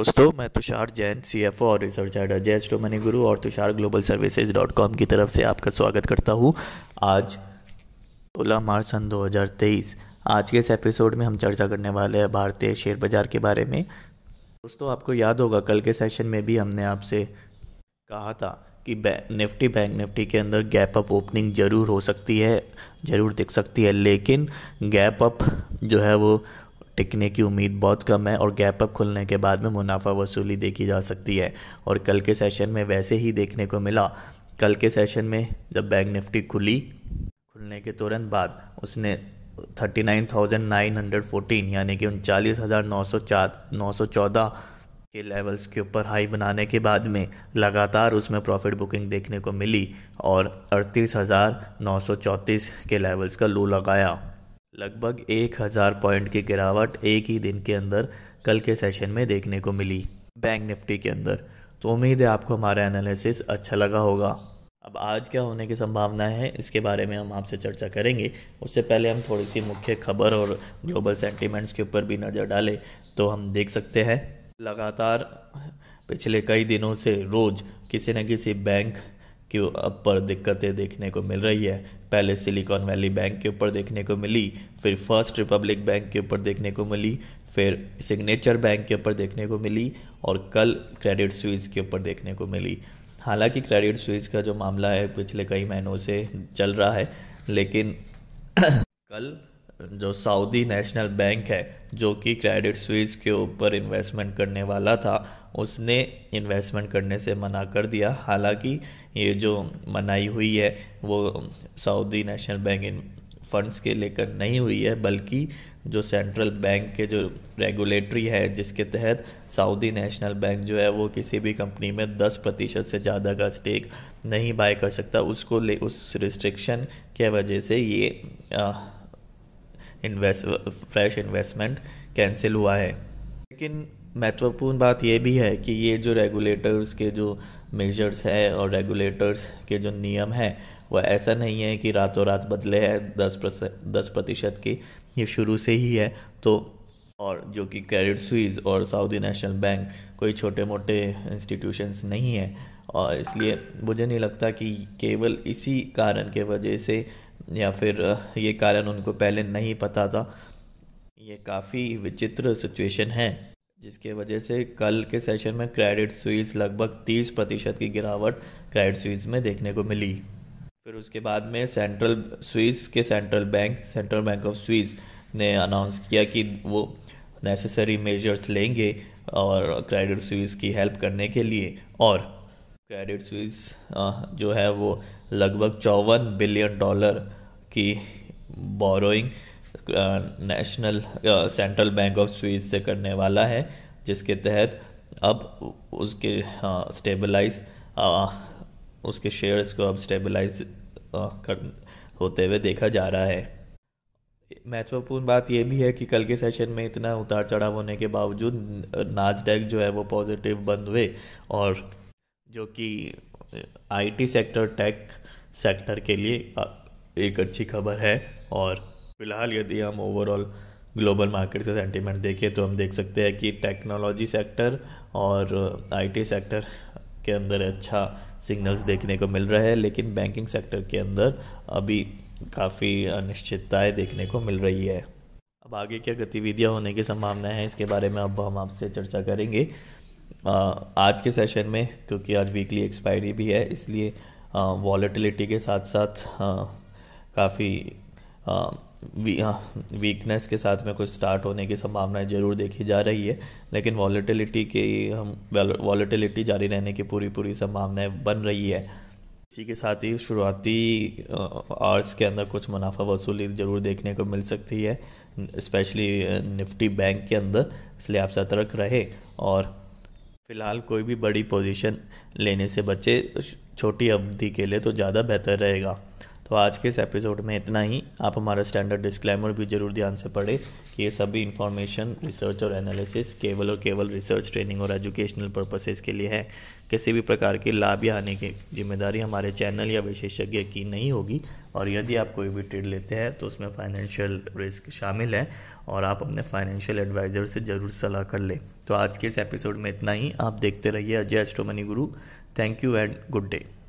दोस्तों मैं Tushar Jain C F O और रिसर्च जय अजय मनी गुरु और Tushar global services dot com की तरफ से आपका स्वागत करता हूँ आज सोलह मार्च सन 2023 आज के इस एपिसोड में हम चर्चा करने वाले हैं भारतीय शेयर बाज़ार के बारे में दोस्तों आपको याद होगा कल के सेशन में भी हमने आपसे कहा था कि बै, निफ्टी बैंक निफ्टी के अंदर गैप अप ओपनिंग ज़रूर हो सकती है ज़रूर दिख सकती है लेकिन गैप अप जो है वो टिकने की उम्मीद बहुत कम है और गैप अप खुलने के बाद में मुनाफा वसूली देखी जा सकती है और कल के सेशन में वैसे ही देखने को मिला कल के सेशन में जब बैंक निफ्टी खुली खुलने के तुरंत बाद उसने 39,914 यानी कि उनचालीस हज़ार नौ सौ चार नौ सौ चौदह के लेवल्स के ऊपर हाई बनाने के बाद में लगातार उसमें प्रॉफिट बुकिंग देखने को मिली और अड़तीस हज़ार नौ सौ चौंतीस के लेवल्स का लो लगाया लगभग एक हज़ार पॉइंट की गिरावट एक ही दिन के अंदर कल के सेशन में देखने को मिली बैंक निफ्टी के अंदर तो उम्मीद है आपको हमारा एनालिसिस अच्छा लगा होगा अब आज क्या होने की संभावना है इसके बारे में हम आपसे चर्चा करेंगे उससे पहले हम थोड़ी सी मुख्य खबर और ग्लोबल सेंटीमेंट्स के ऊपर भी नज़र डालें तो हम देख सकते हैं लगातार पिछले कई दिनों से रोज़ किसी न किसी बैंक कि अब पर दिक्कतें देखने को मिल रही है पहले सिलिकॉन वैली बैंक के ऊपर देखने को मिली फिर फर्स्ट रिपब्लिक बैंक के ऊपर देखने को मिली फिर सिग्नेचर बैंक के ऊपर देखने को मिली और कल क्रेडिट स्विज के ऊपर देखने को मिली हालांकि क्रेडिट स्विज का जो मामला है पिछले कई महीनों से चल रहा है लेकिन कल जो सऊदी नेशनल बैंक है जो कि क्रेडिट स्विज के ऊपर इन्वेस्टमेंट करने वाला था उसने इन्वेस्टमेंट करने से मना कर दिया हालांकि ये जो मनाई हुई है वो सऊदी नेशनल बैंक इन फंड्स के लेकर नहीं हुई है बल्कि जो सेंट्रल बैंक के जो रेगुलेटरी है जिसके तहत सऊदी नेशनल बैंक जो है वो किसी भी कंपनी में 10 प्रतिशत से ज़्यादा का स्टेक नहीं बाय कर सकता उसको ले उस रिस्ट्रिक्शन के वजह से ये इन्वेस्ट फ्रेश इन्वेस्टमेंट कैंसिल हुआ है लेकिन महत्वपूर्ण बात यह भी है कि ये जो रेगुलेटर्स के जो मेजर्स हैं और रेगुलेटर्स के जो नियम हैं वह ऐसा नहीं है कि रातों रात बदले हैं दस दस प्रतिशत की ये शुरू से ही है तो और जो कि क्रेडिट स्वीज और सऊदी नेशनल बैंक कोई छोटे मोटे इंस्टीट्यूशंस नहीं है और इसलिए मुझे नहीं लगता कि केवल इसी कारण के वजह से या फिर ये कारण उनको पहले नहीं पता था ये काफ़ी विचित्र सिचुएशन है जिसके वजह से कल के सेशन में क्रेडिट स्विस लगभग 30 प्रतिशत की गिरावट क्रेडिट स्विस में देखने को मिली फिर उसके बाद में सेंट्रल स्विस के central bank central bank of Swiss ने अनाउंस किया कि वो नेसेसरी मेजर्स लेंगे और क्रेडिट स्विस की हेल्प करने के लिए और क्रेडिट स्विस जो है वो लगभग चौवन बिलियन डॉलर की borrowing national central bank of Swiss से करने वाला है जिसके तहत अब उसके स्टेबलाइज उसके शेयर्स को अब स्टेबलाइज कर होते हुए देखा जा रहा है महत्वपूर्ण बात यह भी है कि कल के सेशन में इतना उतार चढ़ाव होने के बावजूद नाजडेक जो है वो पॉजिटिव बंद हुए और जो कि आईटी सेक्टर टेक सेक्टर के लिए एक अच्छी खबर है और फिलहाल यदि हम ओवरऑल ग्लोबल मार्केट से सेंटीमेंट देखें तो हम देख सकते हैं कि टेक्नोलॉजी सेक्टर और आईटी uh, सेक्टर के अंदर अच्छा सिग्नल्स देखने को मिल रहा है लेकिन बैंकिंग सेक्टर के अंदर अभी काफ़ी अनिश्चितताएँ देखने को मिल रही है अब आगे क्या गतिविधियाँ होने की संभावना है इसके बारे में अब हम आपसे चर्चा करेंगे आज के सेशन में क्योंकि आज वीकली एक्सपायरी भी है इसलिए वॉलेटिलिटी के साथ साथ काफ़ी वीकनेस um, uh, के साथ में कुछ स्टार्ट होने की संभावनाएं जरूर देखी जा रही है लेकिन वॉलेटिलिटी की हम वॉलेटिलिटी जारी रहने की पूरी पूरी संभावनाएं बन रही है इसी के साथ ही शुरुआती आर्ट्स uh, के अंदर कुछ मुनाफा वसूली ज़रूर देखने को मिल सकती है स्पेशली uh, निफ्टी बैंक के अंदर इसलिए आप सतर्क रहे और फिलहाल कोई भी बड़ी पोजीशन लेने से बचे छोटी अवधि के लिए तो ज़्यादा बेहतर रहेगा तो आज के इस एपिसोड में इतना ही आप हमारा स्टैंडर्ड डिस्क्लेमर भी जरूर ध्यान से पढ़ें कि ये सभी इन्फॉर्मेशन रिसर्च और एनालिसिस केवल और केवल रिसर्च ट्रेनिंग और एजुकेशनल पर्पसेज के लिए है किसी भी प्रकार के लाभ या आने की जिम्मेदारी हमारे चैनल या विशेषज्ञ की नहीं होगी और यदि आप कोई भी ट्रेड लेते हैं तो उसमें फाइनेंशियल रिस्क शामिल है और आप अपने फाइनेंशियल एडवाइज़र से ज़रूर सलाह कर लें तो आज के इस एपिसोड में इतना ही आप देखते रहिए Ajay astro money guru thank you and good day